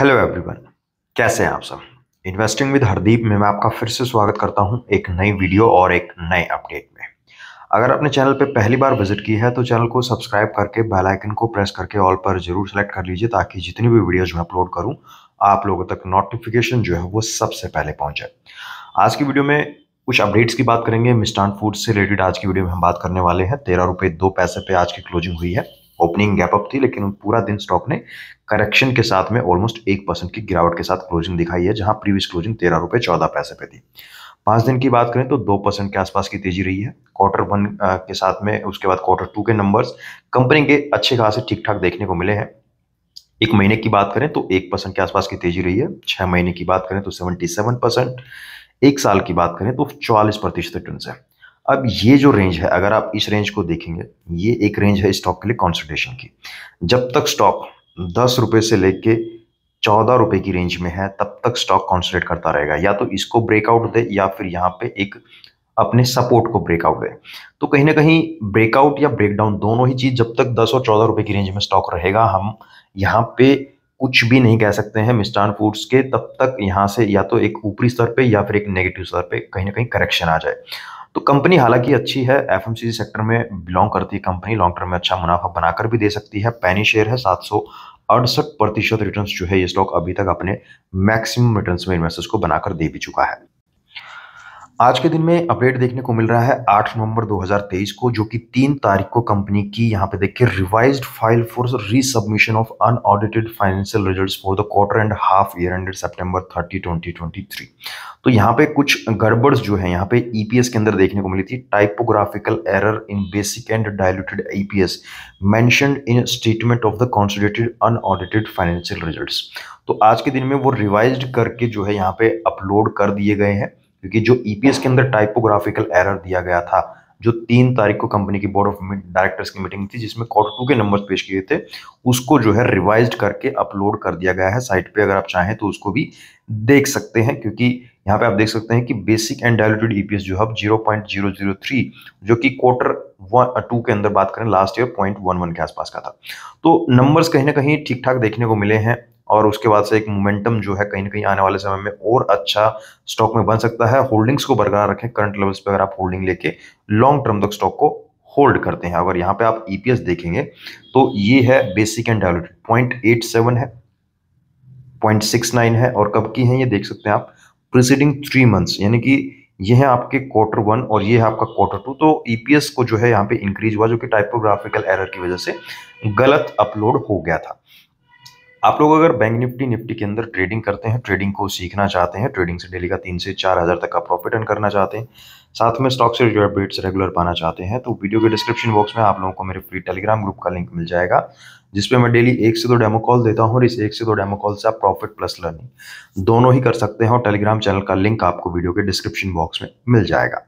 hello everyone कैसे हैं आप सब इन्वेस्टिंग विद हरदीप में मैं आपका फिर से स्वागत करता हूं एक नई वीडियो और एक नए अपडेट में अगर आपने चैनल पर पहली बार विजिट की है तो चैनल को सब्सक्राइब करके बेल आइकन को प्रेस करके ऑल पर जरूर सेलेक्ट कर लीजिए ताकि जितनी भी वीडियोज मैं अपलोड करूँ आप लोगों तक नोटिफिकेशन जो है वो सबसे पहले पहुँचे आज की वीडियो में कुछ अपडेट्स की बात करेंगे मिस्टान फूड से रिलेटेड आज की वीडियो में हम बात करने वाले हैं तेरह रुपये दो पैसे पे आज की क्लोजिंग हुई है ओपनिंग गैप अप थी लेकिन पूरा दिन स्टॉक ने करेक्शन के साथ में ऑलमोस्ट एक परसेंट की गिरावट के साथ क्लोजिंग दिखाई है जहां प्रीवियस क्लोजिंग तेरह रुपये चौदह पैसे पे थी पाँच दिन की बात करें तो दो परसेंट के आसपास की तेजी रही है क्वार्टर वन के साथ में उसके बाद क्वार्टर टू के नंबर्स कंपनी के अच्छे खासे ठीक ठाक देखने को मिले हैं एक महीने की बात करें तो एक परसेंट के आसपास की तेजी रही है छः महीने की बात करें तो सेवेंटी सेवन परसेंट एक साल की बात करें तो चौवालीस प्रतिशत टन है अब ये जो रेंज है अगर आप इस रेंज को देखेंगे ये एक रेंज है स्टॉक के लिए कॉन्सेंट्रेशन की जब तक स्टॉक दस रुपये से लेके चौदह रुपये की रेंज में है तब तक स्टॉक कॉन्सेंट्रेट करता रहेगा या तो इसको ब्रेकआउट दे या फिर यहाँ पे एक अपने सपोर्ट को ब्रेकआउट दे तो कहीं ना कहीं ब्रेकआउट या ब्रेकडाउन दोनों ही चीज़ जब तक दस और चौदह रुपये की रेंज में स्टॉक रहेगा हम यहाँ पे कुछ भी नहीं कह सकते हैं मिस्टान फूड्स के तब तक यहाँ से या तो एक ऊपरी स्तर पे या फिर एक नेगेटिव स्तर पे कहीं ना कहीं करेक्शन आ जाए तो कंपनी हालांकि अच्छी है एफ सेक्टर में बिलोंग करती है कंपनी लॉन्ग टर्म में अच्छा मुनाफा बनाकर भी दे सकती है पैनी शेयर है सात अड़सठ प्रतिशत रिटर्न जो है ये स्टॉक अभी तक अपने मैक्सिमम रिटर्न्स में इन्वेस्टर्स को बनाकर दे भी चुका है आज के दिन में अपडेट देखने को मिल रहा है 8 नवंबर 2023 को जो कि तीन तारीख को कंपनी की यहां पे देखिए revised file for resubmission of unaudited financial results for the quarter and half year ended September thirty twenty तो यहाँ पे कुछ गड़बड़ जो है यहाँ पे ईपीएस e के अंदर देखने को मिली थी typographical error in basic and diluted EPS mentioned in statement of the un unaudited financial results तो आज के दिन में वो रिवाइज्ड करके जो है यहाँ पे अपलोड कर दिए गए हैं क्योंकि जो ईपीएस e के अंदर टाइपोग्राफिकल एरर दिया गया था जो तीन तारीख को कंपनी की बोर्ड ऑफ डायरेक्टर्स की मीटिंग थी जिसमें क्वार्टर टू के नंबर्स पेश किए थे उसको जो है रिवाइज करके अपलोड कर दिया गया है साइट पे अगर आप चाहें तो उसको भी देख सकते हैं क्योंकि यहाँ पे आप देख सकते हैं कि बेसिक एंड डायलूटेड ईपीएस जो है zero point zero zero three जो कि क्वार्टर वन टू के अंदर बात करें last year point one one के आसपास का था तो नंबर्स कहीं ना कहीं ठीक ठाक देखने को मिले हैं और उसके बाद से एक मोमेंटम जो है कहीं ना कहीं आने वाले समय में और अच्छा स्टॉक में बन सकता है होल्डिंग्स को बरकरार रखें करंट लेवल्स पे अगर आप होल्डिंग लेके लॉन्ग टर्म तक स्टॉक को होल्ड करते हैं अगर यहाँ पे आप ईपीएस e देखेंगे तो ये है basic and diluted point eight seven है पॉइंट सिक्स नाइन है और कब की है ये देख सकते हैं आप प्रिसीडिंग थ्री मंथ्स यानी कि ये है आपके क्वार्टर वन और ये है आपका क्वार्टर टू तो ईपीएस e को जो है यहाँ पे इंक्रीज हुआ जो कि टाइपोग्राफिकल एरर की वजह से गलत अपलोड हो गया था आप लोग अगर बैंक निफ्टी निफ्टी के अंदर ट्रेडिंग करते हैं ट्रेडिंग को सीखना चाहते हैं ट्रेडिंग से डेली का तीन से चार हज़ार तक का प्रॉफिट अर्न करना चाहते हैं साथ में स्टॉक से जो अपडेट्स रेगुलर पाना चाहते हैं तो वीडियो के डिस्क्रिप्शन बॉक्स में आप लोगों को मेरे फ्री टेलीग्राम ग्रुप का लिंक मिल जाएगा जिसपे मैं डेली एक से दो डेमो कॉल देता हूँ और इस एक से दो डेमो कॉल से आप प्रॉफिट प्लस लर्निंग दोनों ही कर सकते हैं और टेलीग्राम चैनल का लिंक आपको वीडियो के डिस्क्रिप्शन बॉक्स में मिल जाएगा